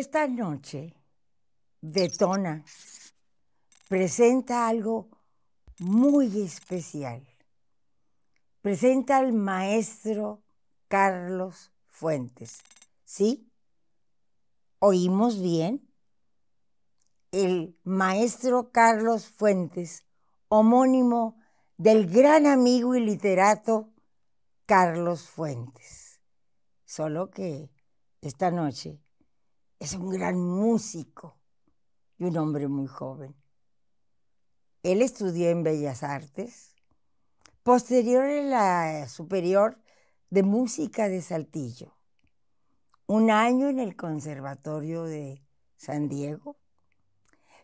esta noche, Detona presenta algo muy especial. Presenta al maestro Carlos Fuentes. ¿Sí? ¿Oímos bien? El maestro Carlos Fuentes, homónimo del gran amigo y literato Carlos Fuentes. Solo que esta noche es un gran músico y un hombre muy joven. Él estudió en Bellas Artes, posterior en la superior de música de Saltillo, un año en el Conservatorio de San Diego.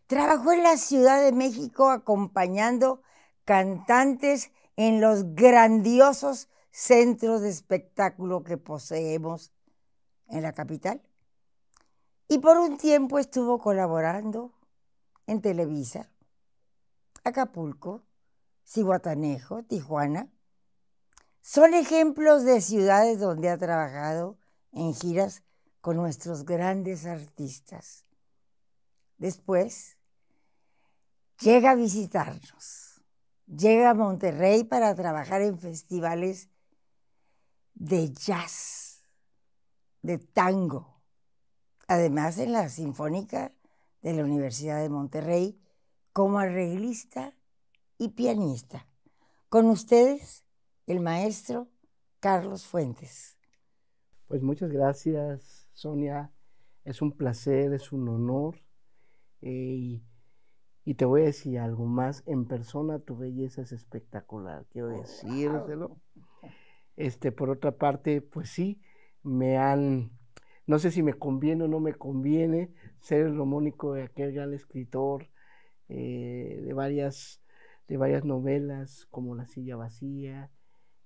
Trabajó en la Ciudad de México acompañando cantantes en los grandiosos centros de espectáculo que poseemos en la capital y por un tiempo estuvo colaborando en Televisa, Acapulco, Cihuatanejo, Tijuana. Son ejemplos de ciudades donde ha trabajado en giras con nuestros grandes artistas. Después, llega a visitarnos. Llega a Monterrey para trabajar en festivales de jazz, de tango, además en la Sinfónica de la Universidad de Monterrey, como arreglista y pianista. Con ustedes, el maestro Carlos Fuentes. Pues muchas gracias, Sonia. Es un placer, es un honor. Eh, y te voy a decir algo más. En persona tu belleza es espectacular, quiero oh, decírselo. Este, por otra parte, pues sí, me han no sé si me conviene o no me conviene ser el romónico de aquel gran escritor eh, de, varias, de varias novelas como La silla vacía,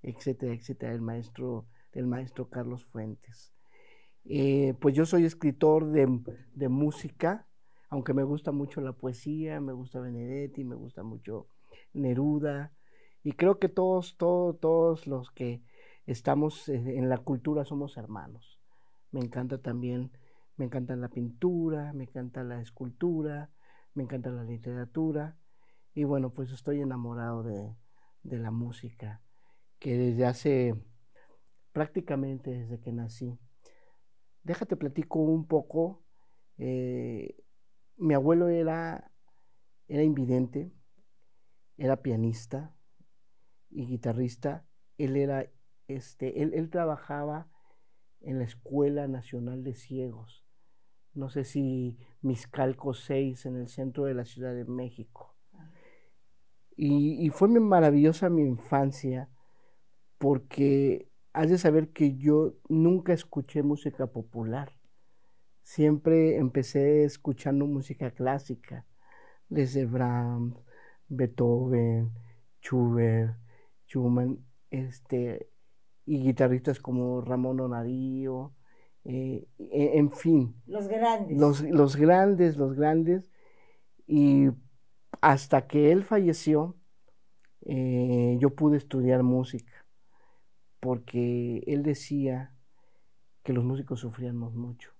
etcétera, etcétera, del maestro, del maestro Carlos Fuentes. Eh, pues yo soy escritor de, de, música, aunque me gusta mucho la poesía, me gusta Benedetti, me gusta mucho Neruda, y creo que todos, todos, todos los que estamos eh, en la cultura somos hermanos me encanta también, me encanta la pintura, me encanta la escultura, me encanta la literatura y bueno, pues estoy enamorado de, la música, que desde hace prácticamente desde que nací. Déjate platico un poco. Eh, mi abuelo era, era invidente, era pianista y guitarrista. Él era, este, él, él trabajaba en la Escuela Nacional de Ciegos. No sé si Miscalco 6 en el centro de la Ciudad de México. Y, fue maravillosa mi infancia porque has de saber que yo nunca escuché música popular. Siempre empecé escuchando música clásica, desde Brahms, Beethoven, Schubert, Schumann, este, y guitarristas como Ramón Onadío, eh, e, en, fin. Los grandes. Los, grandes, los grandes. Y hasta que él falleció, eh, yo pude estudiar música, porque él decía que los músicos sufríamos mucho.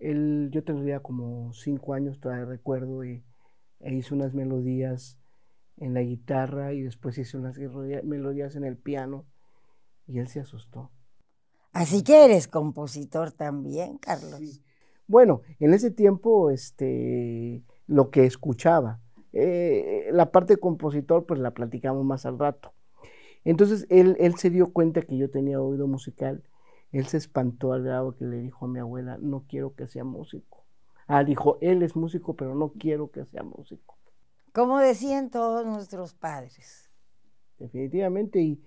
yo tendría como cinco años, todavía recuerdo, y, e hizo unas melodías en la guitarra y después hice unas melodías en el piano y él se asustó. Así que eres compositor también, Carlos. Bueno, en ese tiempo, este, lo que escuchaba. Eh, la parte de compositor, pues la platicamos más al rato. Entonces él, él se dio cuenta que yo tenía oído musical. Él se espantó al grado que le dijo a mi abuela, no quiero que sea músico. Ah, dijo, él es músico, pero no quiero que sea músico. Como decían todos nuestros padres. Definitivamente, y,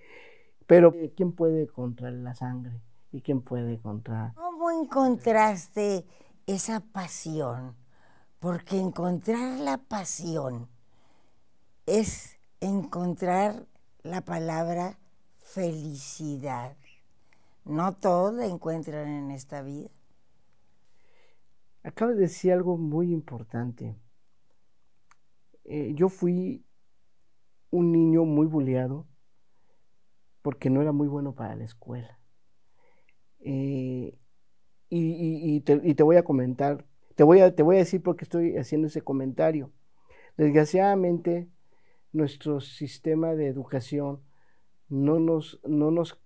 pero eh, ¿quién puede encontrar la sangre? ¿Y quién puede encontrar? ¿Cómo encontraste esa pasión? Porque encontrar la pasión es encontrar la palabra felicidad. No todos la encuentran en esta vida. Acabo de decir algo muy importante. Eh, yo fui un niño muy buleado porque no era muy bueno para la escuela. Eh, y, te, voy a comentar, te voy a, te voy a decir por qué estoy haciendo ese comentario. Desgraciadamente, nuestro sistema de educación no nos, no nos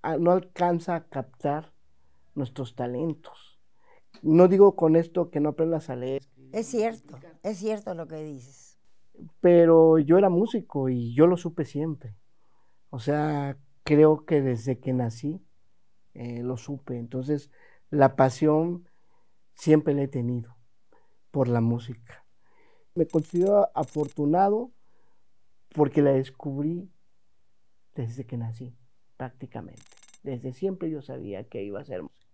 ah, no alcanza a captar nuestros talentos. No digo con esto que no aprendas a leer. Es cierto, es cierto lo que dices. Pero yo era músico y yo lo supe siempre. O sea, creo que desde que nací eh, lo supe. Entonces, la pasión siempre la he tenido por la música. Me considero afortunado porque la descubrí desde que nací, prácticamente. Desde siempre yo sabía que iba a ser música.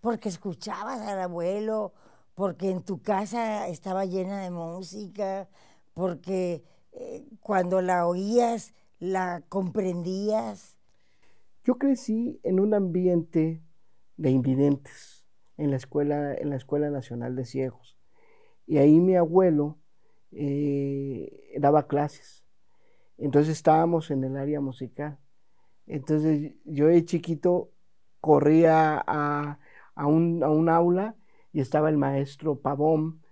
Porque escuchabas al abuelo, porque en tu casa estaba llena de música, porque eh, cuando la oías ¿La comprendías? Yo crecí en un ambiente de invidentes en la escuela, en la escuela Nacional de Ciegos. Y ahí mi abuelo eh, daba clases. Entonces estábamos en el área musical. Entonces yo de chiquito corría a, un, aula y estaba el maestro Pavón,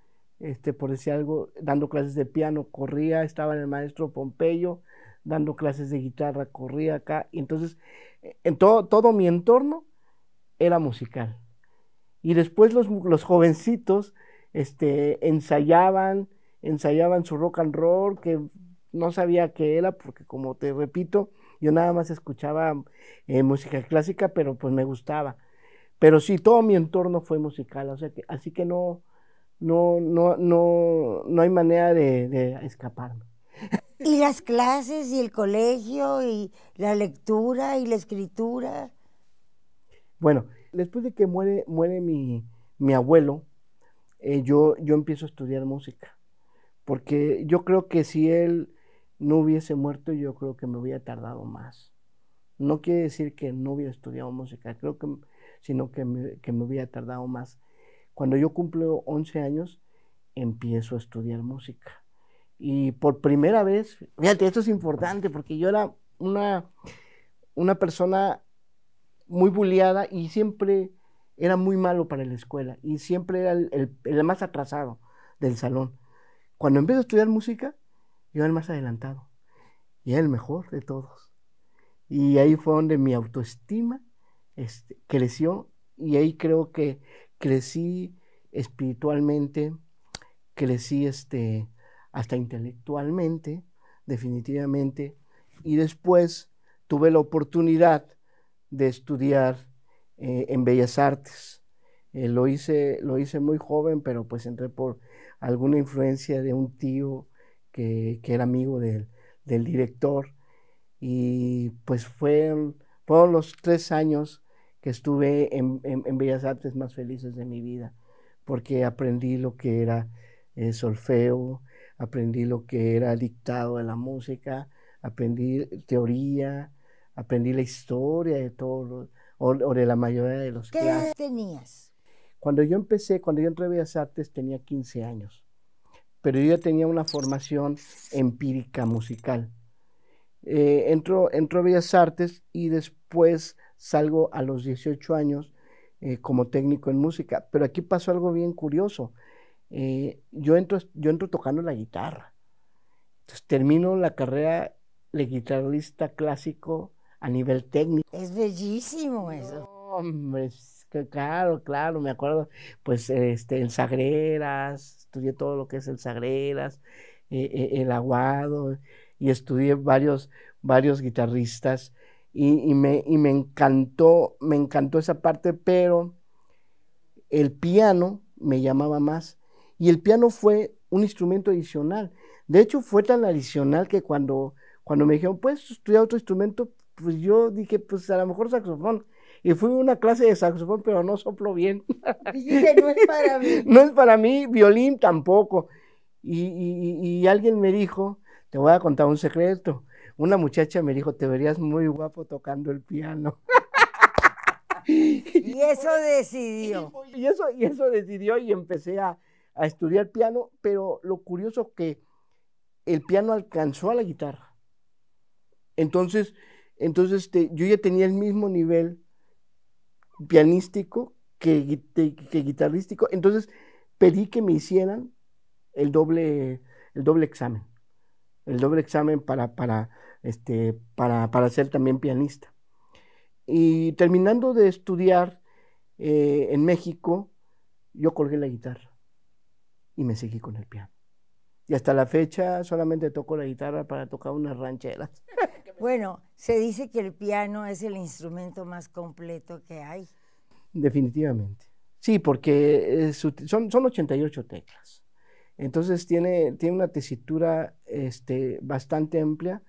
este, por decir algo, dando clases de piano. Corría, estaba el maestro Pompeyo dando clases de guitarra, corría acá. Y entonces, eh, en todo, todo mi entorno era musical. Y después los, jovencitos este, ensayaban, ensayaban su rock and roll, que no sabía qué era, porque como te repito, yo nada más escuchaba eh, música clásica, pero pues me gustaba. Pero sí, todo mi entorno fue musical, o que, así que no, no, no, no, no hay manera de escaparme. Y las clases y el colegio y la lectura y la escritura. Bueno, después de que muere, muere mi, abuelo, eh, yo, yo empiezo a estudiar música. Porque yo creo que si él no hubiese muerto, yo creo que me hubiera tardado más. No quiere decir que no hubiera estudiado música, creo que, sino que me, que me hubiera tardado más. Cuando yo cumplo 11 años, empiezo a estudiar música. Y por primera vez, fíjate, esto es importante porque yo era una, una persona muy bulleada y siempre era muy malo para la escuela y siempre era el, más atrasado del salón. Cuando empecé a estudiar música, yo era el más adelantado y era el mejor de todos. Y ahí fue donde mi autoestima este, creció y ahí creo que crecí espiritualmente, crecí este, hasta intelectualmente, definitivamente. Y después tuve la oportunidad de estudiar eh, en Bellas Artes. Eh, lo, hice, lo hice muy joven, pero pues entré por alguna influencia de un tío que, era amigo del, director. Y pues fueron, los tres años que estuve en, Bellas Artes más felices de mi vida, porque aprendí lo que era eh, solfeo, aprendí lo que era dictado de la música, aprendí teoría, aprendí la historia de todos o, de la mayoría de los ¿Qué tenías? Cuando yo empecé, cuando yo entré a Bellas Artes tenía 15 años, pero yo ya tenía una formación empírica musical. Eh, entró a Bellas Artes y después salgo a los 18 años eh, como técnico en música. Pero aquí pasó algo bien curioso. Eh, yo, entro, yo entro tocando la guitarra. Entonces termino la carrera de guitarrista clásico a nivel técnico. Es bellísimo eso. hombre, claro, claro, me acuerdo, pues este, en Sagreras, estudié todo lo que es el Sagreras, el eh, eh, Aguado, y estudié varios, varios guitarristas, y, me, y me encantó, me encantó esa parte, pero el piano me llamaba más y el piano fue un instrumento adicional. De hecho, fue tan adicional que cuando, cuando me dijeron, ¿puedes estudiar otro instrumento? Pues yo dije, pues a lo mejor saxofón. Y fui a una clase de saxofón, pero no soplo bien. Dije, no es para mí. no es para mí, violín tampoco. Y, y, y alguien me dijo, te voy a contar un secreto. Una muchacha me dijo, te verías muy guapo tocando el piano. y eso decidió. Y eso, y eso decidió y empecé a, a estudiar piano, pero lo curioso que el piano alcanzó a la guitarra. Entonces, entonces este, yo ya tenía el mismo nivel pianístico que, guitarrístico. Entonces pedí que me hicieran el doble, el doble examen. El doble examen para, para, este, para, ser también pianista. Y terminando de estudiar eh, en México, yo colgué la guitarra y me seguí con el piano. Y hasta la fecha solamente toco la guitarra para tocar unas rancheras. Bueno, se dice que el piano es el instrumento más completo que hay. Definitivamente. Sí, porque son, son 88 teclas. Entonces tiene, tiene una tesitura este, bastante amplia.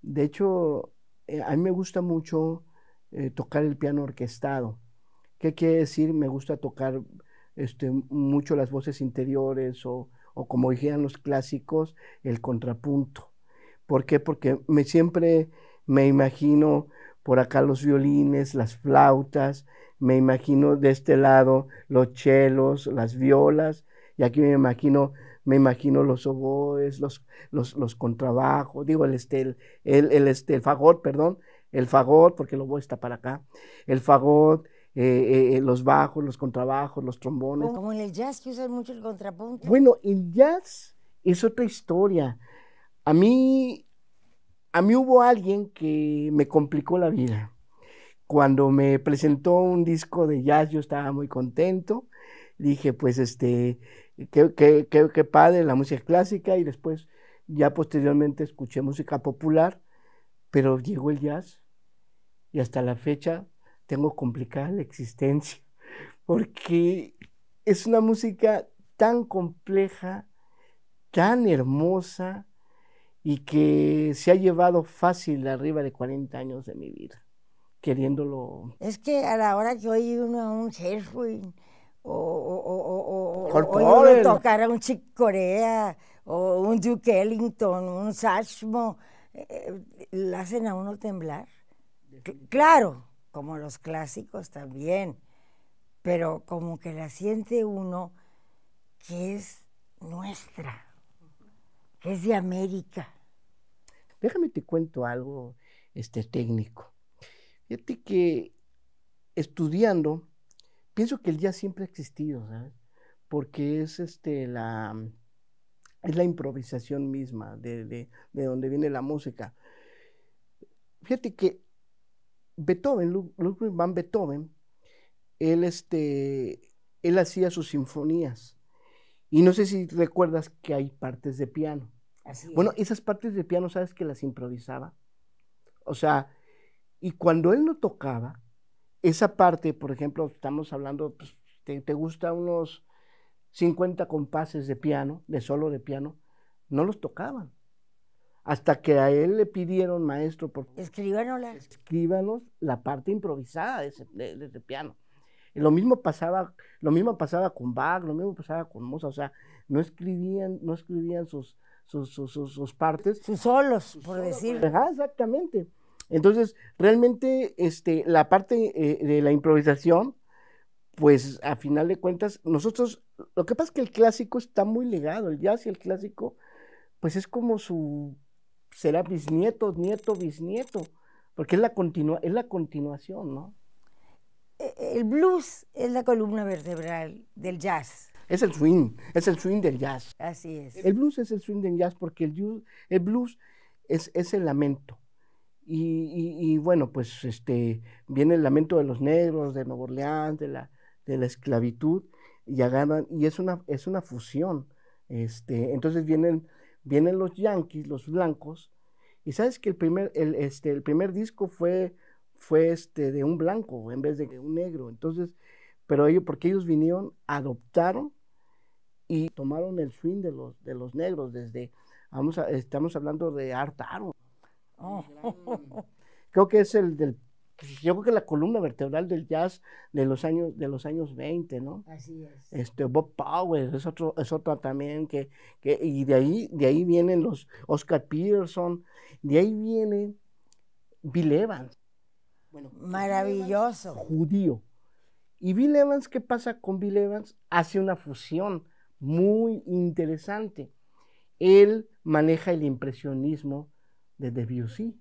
De hecho, eh, a mí me gusta mucho eh, tocar el piano orquestado. ¿Qué quiere decir? Me gusta tocar este, mucho las voces interiores o, como dijeran los clásicos, el contrapunto. ¿Por qué? Porque me, siempre me imagino por acá los violines, las flautas, me imagino de este lado los chelos, las violas, y aquí me imagino, me imagino los oboes, los, los, contrabajos, digo el, este, el, este, el fagot, perdón, el fagot, porque el oboe está para acá, el fagot, eh, eh, los bajos, los contrabajos, los trombones. Como en el jazz que usan mucho el contrapunto. Bueno, el jazz es otra historia. A mí, a mí hubo alguien que me complicó la vida. Cuando me presentó un disco de jazz, yo estaba muy contento. Dije, pues, este, qué, que qué padre la música clásica. Y después, ya posteriormente, escuché música popular. Pero llegó el jazz. Y hasta la fecha tengo complicada la existencia, porque es una música tan compleja, tan hermosa y que se ha llevado fácil arriba de 40 años de mi vida, queriéndolo. Es que a la hora que oye uno un Gershwin o, o, o, o tocar a un Chick Corea o un Duke Ellington, un Sashmo, eh, eh, hacen a uno temblar. Claro, como los clásicos también, pero como que la siente uno que es nuestra, que es de América. Déjame te cuento algo este, técnico. Fíjate que estudiando, pienso que el día siempre ha existido, ¿sabes? Porque es este, la, es la improvisación misma de, de, de donde viene la música. Fíjate que Beethoven, Ludwig van Beethoven, él, este, él hacía sus sinfonías. Y no sé si recuerdas que hay partes de piano. Bueno, esas partes de piano, ¿sabes que las improvisaba? O sea, y cuando él no tocaba, esa parte, por ejemplo, estamos hablando, pues, te, te gusta unos 50 compases de piano, de solo de piano, no los tocaban hasta que a él le pidieron, maestro, por Escríbanos la parte improvisada de ese, piano. lo mismo pasaba, lo mismo pasaba con Bach, lo mismo pasaba con Mozart, o sea, no escribían, no escribían sus, partes. Sus solos, por decir. Ajá, exactamente. Entonces, realmente este, la parte eh, de la improvisación, pues a final de cuentas, nosotros, lo que pasa es que el clásico está muy legado, el jazz y el clásico, pues es como su será bisnieto, nieto, bisnieto, porque es la, continua, es la continuación, ¿no? E, el blues es la columna vertebral del jazz. Es el swing, es el swing del jazz. Así es. El blues es el swing del jazz porque el, blues, es, el lamento. Y, y, bueno, pues este, viene el lamento de los negros, de Nuevo Orleans, de la, de la esclavitud, y agarran, y es una, es una fusión. Este, entonces vienen vienen los Yankees, los blancos, y sabes que el primer, este, el primer disco fue, fue este, de un blanco en vez de un negro. Entonces, pero ellos, porque ellos vinieron, adoptaron y tomaron el swing de los, de los negros desde, vamos estamos hablando de Art oh. Creo que es el del pues, yo creo que la columna vertebral del jazz de los años, de los años 20, ¿no? Así es. Este, Bob Powers, es otro, es otra también que, y de ahí, de ahí vienen los Oscar Peterson, de ahí viene Bill Evans. Bueno, Maravilloso. judío. Y Bill Evans, ¿qué pasa con Bill Evans? Hace una fusión muy interesante. Él maneja el impresionismo de Debussy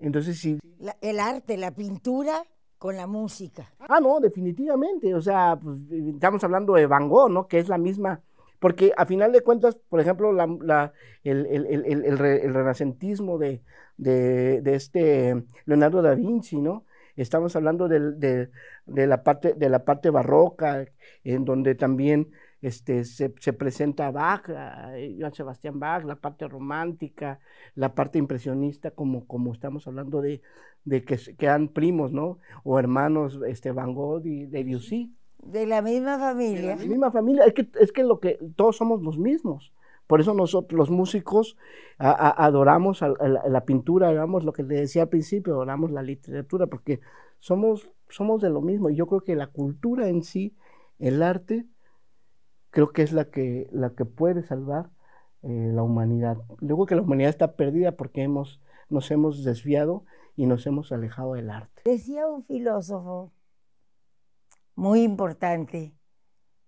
entonces sí. el arte, la pintura con la música. Ah, no, definitivamente. O sea, pues, estamos hablando de Van Gogh, ¿no? Que es la misma. Porque a final de cuentas, por ejemplo, la, la, el, el, el, el, renacentismo de, de, este Leonardo da Vinci, ¿no? Estamos hablando de, de, la, parte, de la parte barroca, en donde también este, se, se presenta a Bach, a ah, eh, Joan Sebastián Bach, la parte romántica, la parte impresionista, como, como estamos hablando de, de que quedan primos, ¿no? O hermanos este, Van Gogh y Debussy. De la misma familia. De la misma familia. Es que, es que, lo que todos somos los mismos. Por eso nosotros, los músicos, adoramos a, la, pintura, adoramos lo que le decía al principio, adoramos la literatura, porque somos, somos de lo mismo. Y yo creo que la cultura en sí, el arte, creo que es la que, la que puede salvar eh, la humanidad. Luego que la humanidad está perdida porque hemos, nos hemos desviado y nos hemos alejado del arte. Decía un filósofo muy importante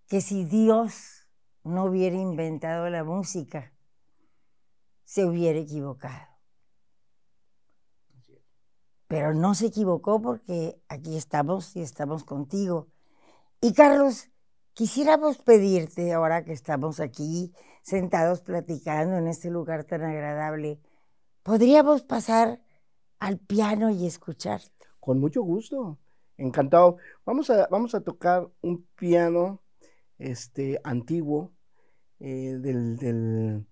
que si Dios no hubiera inventado la música, se hubiera equivocado. Pero no se equivocó porque aquí estamos y estamos contigo. Y Carlos, Quisiéramos pedirte, ahora que estamos aquí sentados platicando en este lugar tan agradable, podríamos pasar al piano y escucharte. Con mucho gusto, encantado. Vamos a, vamos a tocar un piano este, antiguo eh, del, del,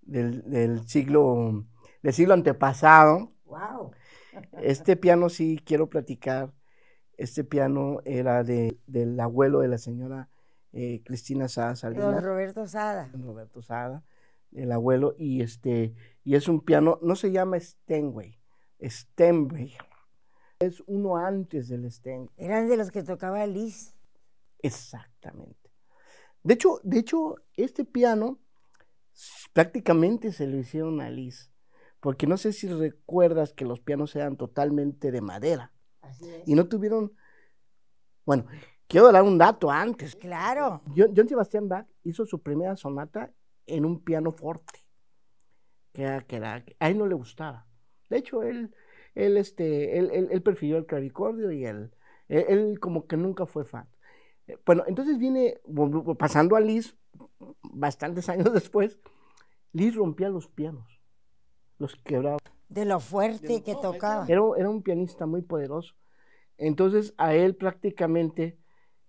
del, siglo, siglo antepasado. ¡Wow! Este piano sí quiero platicar. Este piano era del abuelo de la señora eh, Cristina Sada Roberto Sada. Roberto Sada, el abuelo, y, este, y es un piano, no se llama Stenway Steinway. Es uno antes del Stenway Eran de los que tocaba Liz Exactamente. De hecho, de hecho, este piano prácticamente se lo hicieron a Liz porque no sé si recuerdas que los pianos eran totalmente de madera. Y no tuvieron, bueno, Quiero dar un dato antes. Claro. John, Sebastián Bach hizo su primera sonata en un piano forte. Que, a él no le gustaba. De hecho, él, él, este, él, prefirió el clavicordio y él, él, como que nunca fue fan. Eh, bueno, entonces viene, pasando a Liz, bastantes años después, Liz rompía los pianos, los quebraba. De lo fuerte que tocaba. era un pianista muy poderoso. Entonces a él prácticamente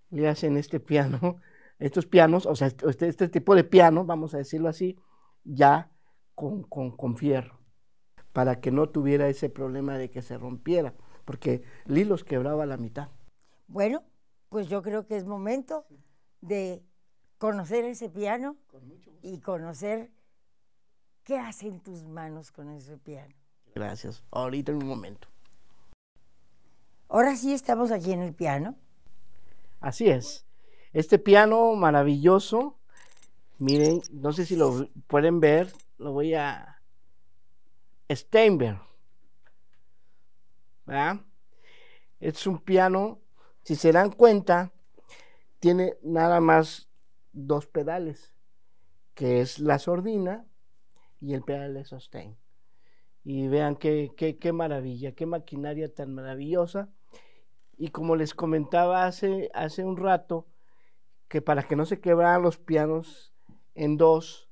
le hacen este piano, estos pianos, o sea, este, este, tipo de piano, vamos a decirlo así, ya con, con, con, fierro, para que no tuviera ese problema de que se rompiera, porque Lilo los quebraba a la mitad. Bueno, pues yo creo que es momento de conocer ese piano y conocer qué hacen tus manos con ese piano. Gracias. Ahorita en un momento. Ahora sí estamos aquí en el piano. Así es. Este piano maravilloso, miren, no sé si lo pueden ver, lo voy a... Steinberg. ¿Verdad? Es un piano, si se dan cuenta, tiene nada más dos pedales, que es la sordina y el pedal de sosten. Y vean qué, qué, qué maravilla, qué maquinaria tan maravillosa y como les comentaba hace, hace un rato, que para que no se quebraran los pianos en dos,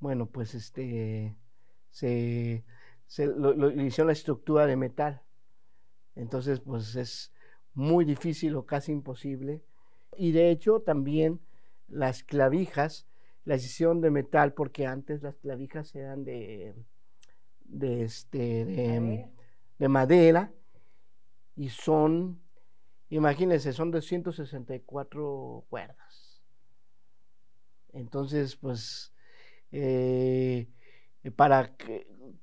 bueno, pues este, se, se hicieron la estructura de metal. Entonces, pues es muy difícil o casi imposible. Y de hecho, también las clavijas la hicieron de metal, porque antes las clavijas eran de, este, de, de madera y son, imagínense, son 264 cuerdas. Entonces, pues, eh, eh, para,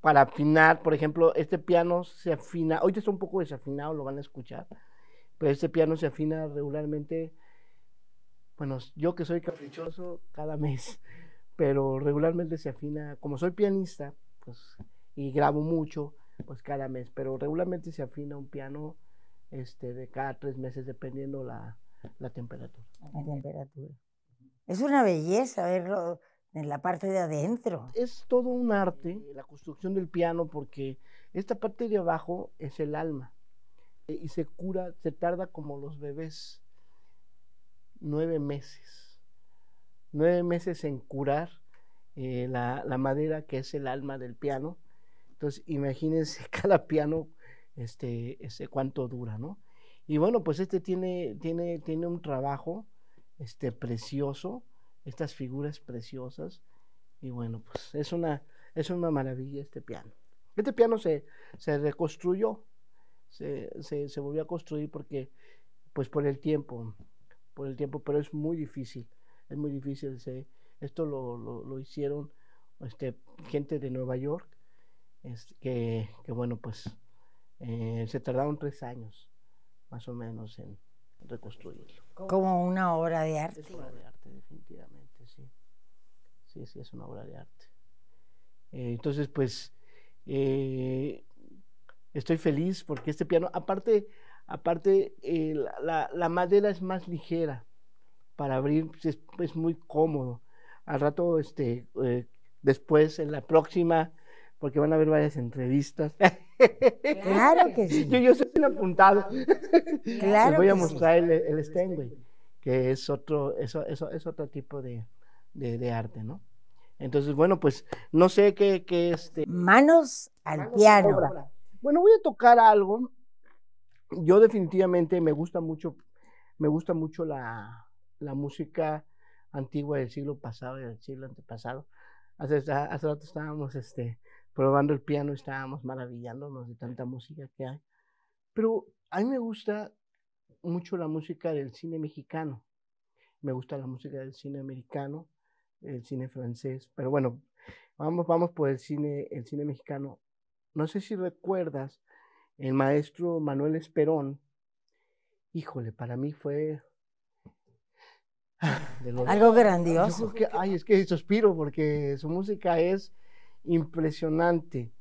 para afinar, por ejemplo, este piano se afina, hoy está un poco desafinado, lo van a escuchar, pero este piano se afina regularmente, bueno, yo que soy caprichoso cada mes, pero regularmente se afina, como soy pianista, pues, y grabo mucho, pues cada mes, pero regularmente se afina un piano este, de cada tres meses dependiendo la, temperatura. La temperatura. Es una belleza verlo en la parte de adentro. Es todo un arte, eh, la construcción del piano, porque esta parte de abajo es el alma eh, y se cura, se tarda como los bebés, nueve meses, nueve meses en curar eh, la, la madera que es el alma del piano. Entonces, imagínense cada piano, este, este, cuánto dura, ¿no? Y bueno, pues este tiene, tiene, tiene un trabajo este, precioso, estas figuras preciosas, y bueno, pues es una, es una maravilla este piano. Este piano se, reconstruyó, se, volvió a construir porque, pues por el tiempo, por el tiempo, pero es muy difícil, es muy difícil. esto lo, hicieron este, gente de Nueva York, este, que, bueno, pues eh, se tardaron tres años más o menos en reconstruirlo. Como una obra de arte. Es una obra de arte, definitivamente, sí. Sí, sí, es una obra de arte. Eh, entonces, pues, eh, estoy feliz porque este piano, aparte, aparte la, la, madera es más ligera para abrir, pues, es, es, muy cómodo. Al rato, este, después, en la próxima porque van a haber varias entrevistas. Claro que sí. Yo, yo soy un apuntado. Claro Les voy a mostrar el, el que es otro, eso, eso, es otro tipo de, de, arte, ¿no? Entonces, bueno, pues no sé qué, este. Manos al piano. Bueno, voy a tocar algo. Yo definitivamente me gusta mucho, me gusta mucho la, la música antigua del siglo pasado y del siglo antepasado. Hace, hace rato estábamos este, probando el piano, estábamos maravillándonos de tanta música que hay. Pero a mí me gusta mucho la música del cine mexicano, me gusta la música del cine americano, el cine francés, pero bueno, vamos, vamos por el cine, el cine mexicano. No sé si recuerdas el maestro Manuel Esperón, híjole, para mí fue algo grandioso. ay, es que suspiro porque su música es impresionante.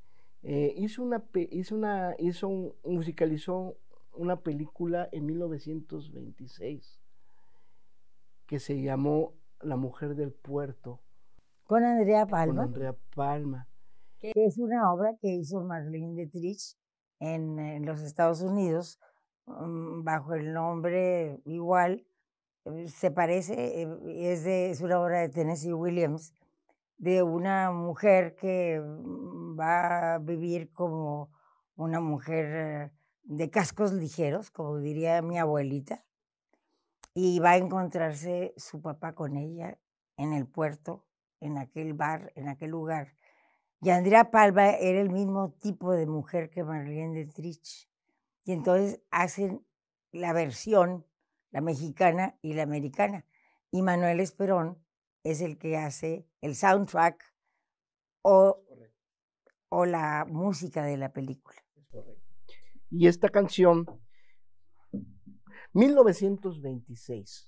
Eh, hizo una, hizo una, hizo musicalizó una película en 1926 que se llamó La Mujer del Puerto. Con Andrea Palma. Con Andrea Palma. Que es una obra que hizo Marlene Dietrich en, los Estados Unidos mm, bajo el nombre igual. Eh, se parece, eh, es, de, es una obra de Tennessee Williams de una mujer que va a vivir como una mujer eh, de cascos ligeros, como diría mi abuelita, y va a encontrarse su papá con ella en el puerto, en aquel bar, en aquel lugar. Y Andrea Palva era el mismo tipo de mujer que Marlene Dietrich. Y entonces hacen la versión, la mexicana y la americana. Y Manuel Esperón es el que hace el soundtrack o, o la música de la película. Y esta canción, 1926.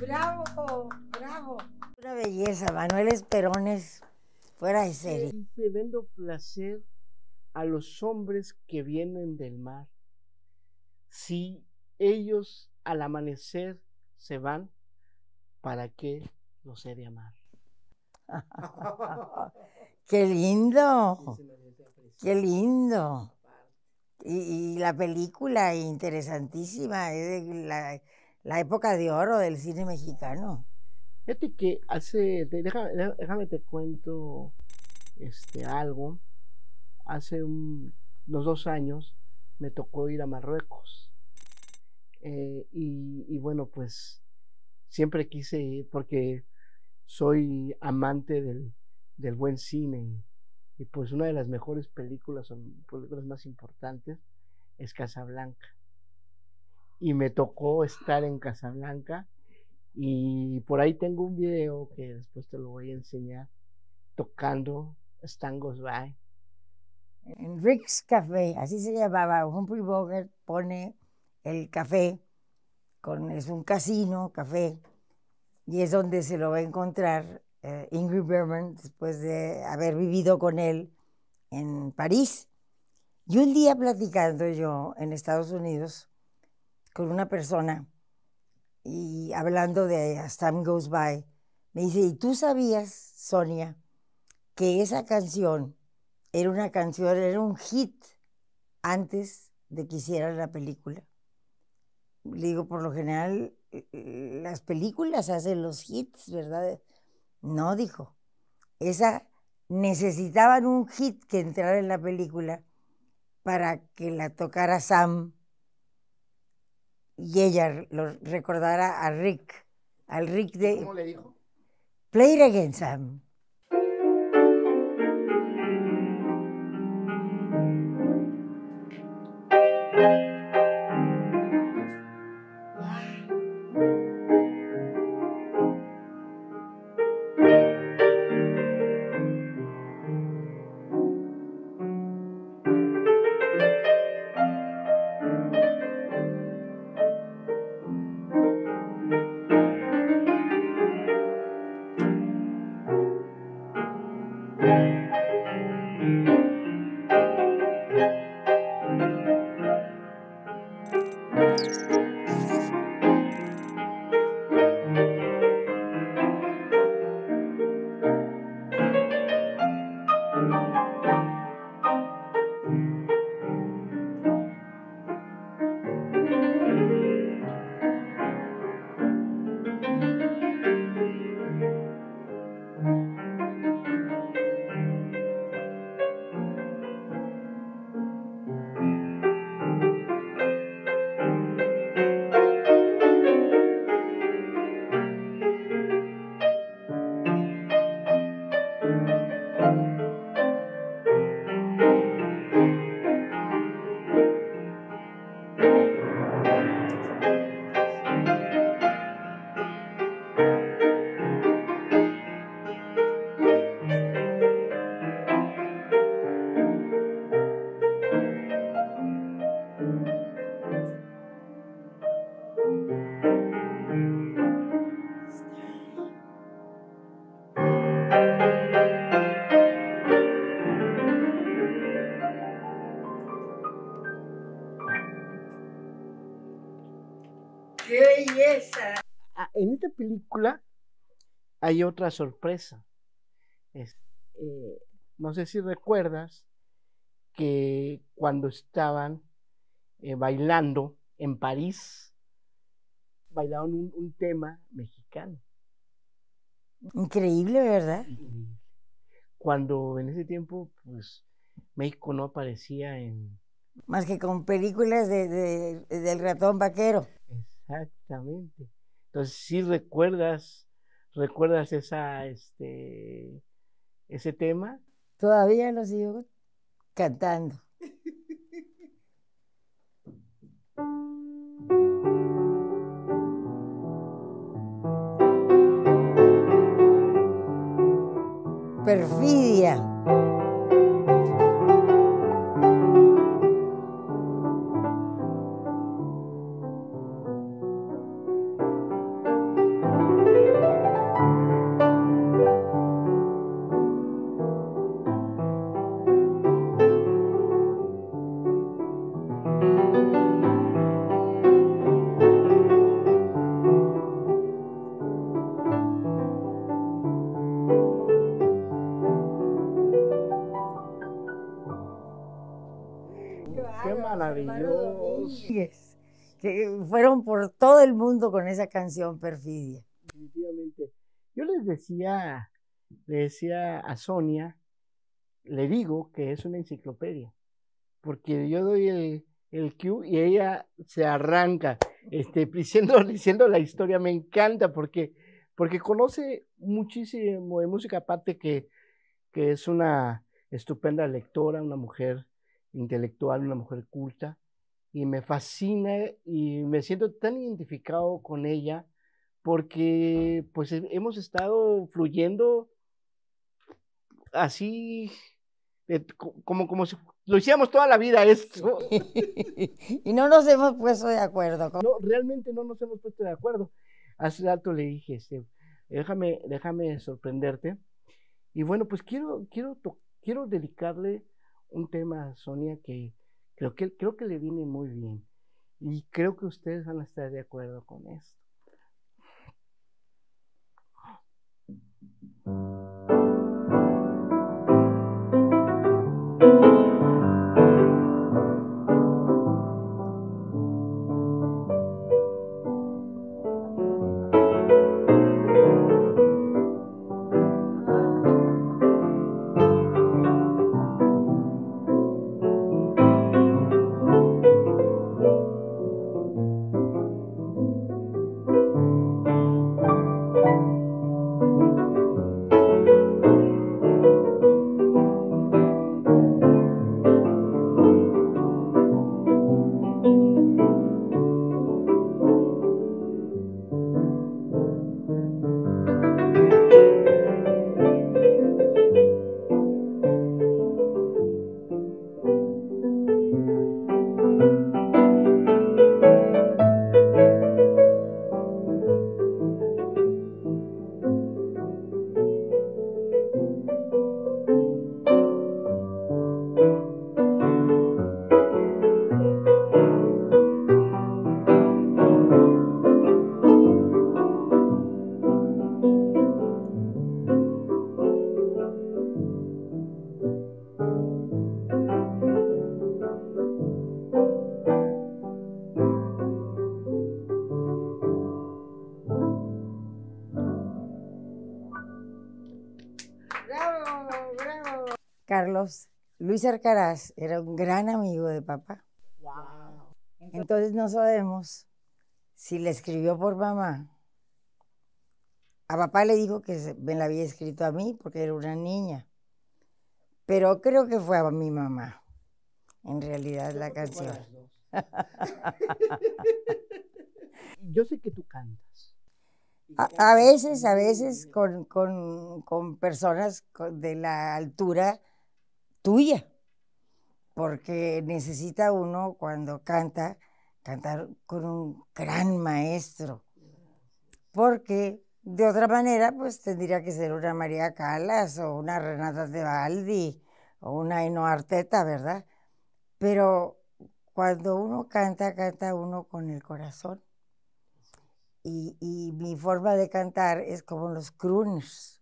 Bravo, bravo. Una belleza, Manuel Esperones, fuera de serie. vendo placer a los hombres que vienen del mar. Si ellos al amanecer se van, ¿para qué los he de amar? ¡Qué lindo! ¡Qué lindo! Y, la película interesantísima, es la, la época de oro del cine mexicano. Fíjate que hace, déjame, te cuento este, algo. Hace unos dos años me tocó ir a Marruecos. Eh, y, bueno, pues siempre quise ir porque soy amante del, buen cine. Y, pues una de las mejores películas, o películas más importantes, es Casablanca y me tocó estar en Casablanca y por ahí tengo un video que después te lo voy a enseñar tocando Stangos By. En Rick's Café, así se llamaba, Humphrey Bogart pone el café, con, es un casino, café, y es donde se lo va a encontrar eh, Ingrid Berman después de haber vivido con él en París. Y un día platicando yo en Estados Unidos, con una persona y hablando de As Time Goes By, me dice, ¿y tú sabías, Sonia, que esa canción era una canción, era un hit antes de que hiciera la película? Le digo, por lo general, las películas hacen los hits, ¿verdad? No, dijo, esa necesitaban un hit que entrara en la película para que la tocara Sam y ella lo recordará a Rick, al Rick de... ¿Cómo le dijo? Play it again, Sam. en esta película hay otra sorpresa. Eh, no sé si recuerdas que cuando estaban eh, bailando en París, bailaron un, tema mexicano. Increíble, ¿verdad? Cuando en ese tiempo, pues, México no aparecía en... Más que con películas del ratón vaquero. Exactamente. Entonces, si recuerdas, recuerdas esa, este, ese tema. Todavía lo sigo cantando. Perfidia. con esa canción Perfidia. Definitivamente. Yo les decía, le decía a Sonia, le digo que es una enciclopedia, porque yo doy el, el y ella se arranca este, diciendo, diciendo la historia. Me encanta porque, porque conoce muchísimo de música, aparte que es una estupenda lectora, una mujer intelectual, una mujer culta y me fascina y me siento tan identificado con ella porque pues hemos estado fluyendo así eh, como, como si lo hiciéramos toda la vida esto. y no nos hemos puesto de acuerdo. No, realmente no nos hemos puesto de acuerdo. Hace rato le dije, este, déjame, déjame sorprenderte. Y bueno, pues quiero, quiero, quiero dedicarle un tema, Sonia, que, Creo que, creo que le viene muy bien. Y creo que ustedes van a estar de acuerdo con esto. Luis Arcaraz era un gran amigo de papá. Entonces no sabemos si le escribió por mamá. A papá le dijo que me la había escrito a mí porque era una niña. Pero creo que fue a mi mamá, en realidad, la canción. Yo sé que tú cantas. A, a veces, a veces con, con, con personas de la altura tuya, porque necesita uno cuando canta, cantar con un gran maestro, porque de otra manera pues tendría que ser una María Calas o una Renata de Baldi o una Eno Arteta, ¿verdad? Pero cuando uno canta, canta uno con el corazón. Y, mi forma de cantar es como los crooners,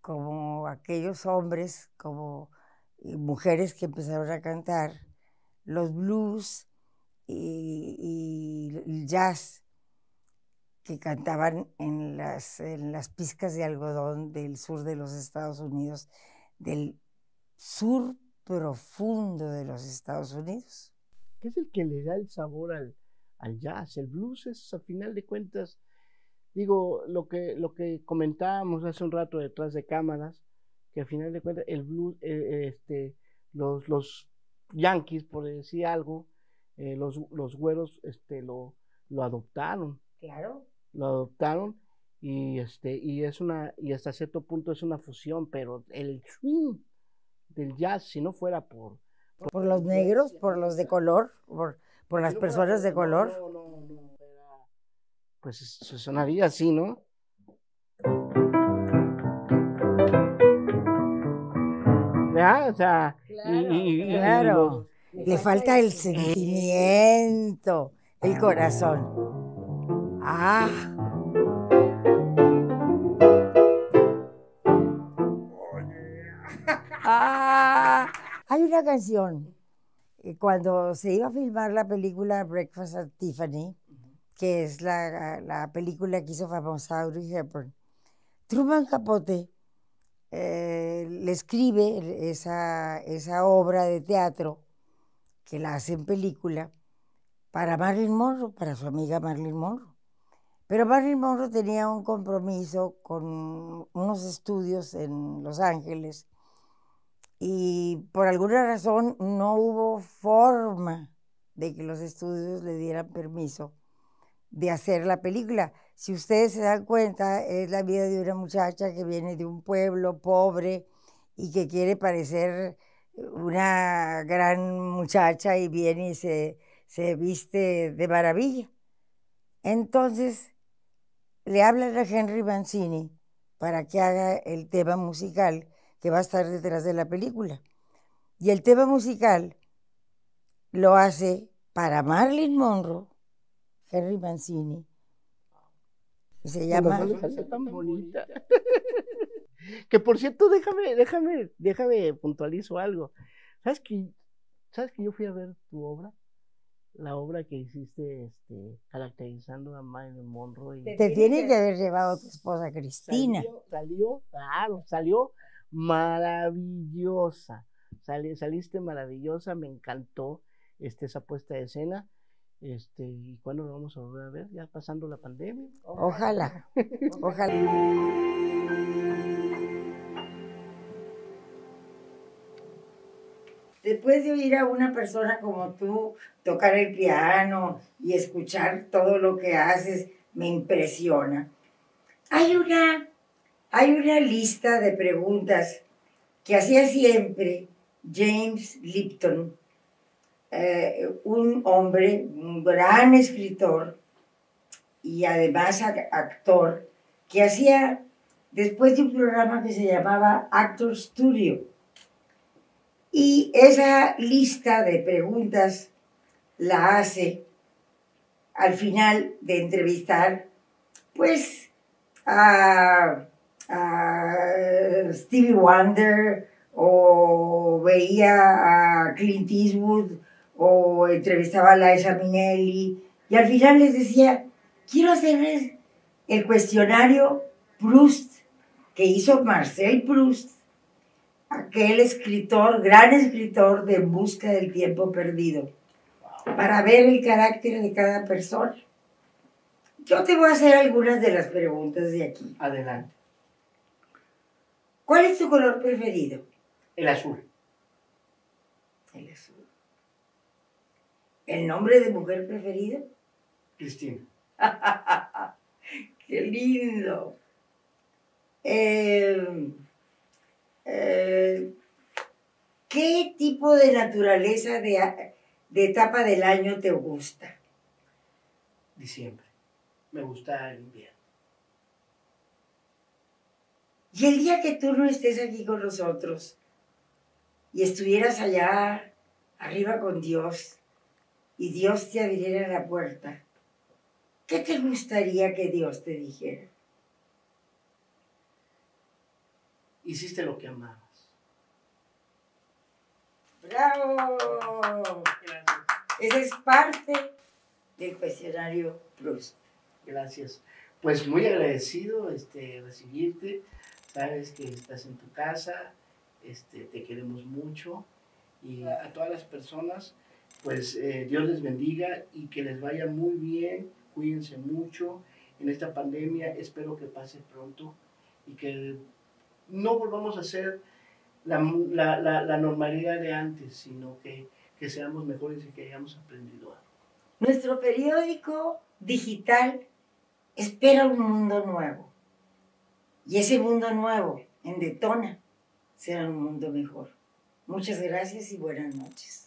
como aquellos hombres, como eh, mujeres que empezaron a cantar los blues y, el jazz que cantaban en las, en las pizcas de algodón del sur de los Estados Unidos, del sur profundo de los Estados Unidos. ¿Qué es el que le da el sabor al, al jazz? El blues es, a final de cuentas, digo, lo que, lo que comentábamos hace un rato detrás de cámaras, que al final de cuentas el blues, eh, eh, este, los, los yankees, por decir algo, eh, los, los güeros este, lo, lo adoptaron. Claro. Lo adoptaron y, este, y, es una, y hasta cierto punto es una fusión, pero el swing del jazz, si no fuera por... Por, los negros, por los de color, por, por las personas de color. Pues no, sonaría así, ¿no? sea, claro. Le falta el sentimiento, el ah. corazón. Ah. Oh, ah. Hay una canción eh, cuando se iba a filmar la película Breakfast at Tiffany, que es la, la película que hizo famosa Audrey Hepburn, Truman Capote eh, le escribe e-, esa, esa, obra de teatro que la hace en película para Marilyn Monroe, para su amiga Marilyn Monroe. Pero Marilyn Monroe tenía un compromiso con unos estudios en Los Ángeles y por alguna razón no hubo forma de que los estudios le dieran permiso de hacer la película. Si ustedes se dan cuenta, es la vida de una muchacha que viene de un pueblo pobre y que quiere parecer una gran muchacha y viene y se, viste de maravilla. Entonces, le hablan a Henry Mancini para que haga el tema musical que va a estar detrás de la película. Y el tema musical lo hace para Marilyn Monroe Henry Mancini. se llama. tan bonita. que por cierto, déjame, déjame, déjame puntualizo algo. ¿Sabes que, ¿Sabes que yo fui a ver tu obra? La obra que hiciste este, caracterizando a Marilyn Monroe. Te tiene que haber llevado tu esposa Cristina. Salió, claro, salió maravillosa. saliste maravillosa, me encantó este, esa puesta de escena. Este, ¿Y cuándo lo vamos a volver a ver? ¿Ya pasando la pandemia? Ojalá, ojalá. Después de oír a una persona como tú tocar el piano y escuchar todo lo que haces, me impresiona. Hay una, hay una lista de preguntas que hacía siempre James Lipton eh, un hombre, un gran escritor y además actor, que hacía, después de un programa que se llamaba Actor Studio, y esa lista de preguntas la hace al final de entrevistar, pues, a Stevie Wonder o veía a Clint Eastwood o entrevistaba a Laisa Minelli, y al final les decía, quiero hacerles el cuestionario Proust que hizo Marcel Proust, aquel escritor, gran escritor de Busca del Tiempo Perdido, para ver el carácter de cada persona. Yo te voy a hacer algunas de las preguntas de aquí. Adelante. ¿Cuál es tu color preferido? El azul. El azul. ¿El nombre de mujer preferida? Cristina. ¡Qué lindo! Eh, eh, ¿Qué tipo de naturaleza de, de etapa del año te gusta? Diciembre. Me gusta el invierno. Y el día que tú no estés aquí con nosotros y estuvieras allá arriba con Dios, y Dios te abriera la puerta, ¿qué te gustaría que Dios te dijera? Hiciste lo que amabas. ¡Bravo! Gracias. es parte del cuestionario Plus. Gracias. Pues muy agradecido este, recibirte. Sabes que estás en tu casa, este, te queremos mucho y a todas las personas pues eh, Dios les bendiga y que les vaya muy bien, cuídense mucho en esta pandemia, espero que pase pronto y que no volvamos a ser la, normalidad de antes, sino que, que seamos mejores y que hayamos aprendido algo. Nuestro periódico digital espera un mundo nuevo y ese mundo nuevo en Detona será un mundo mejor. Muchas gracias y buenas noches.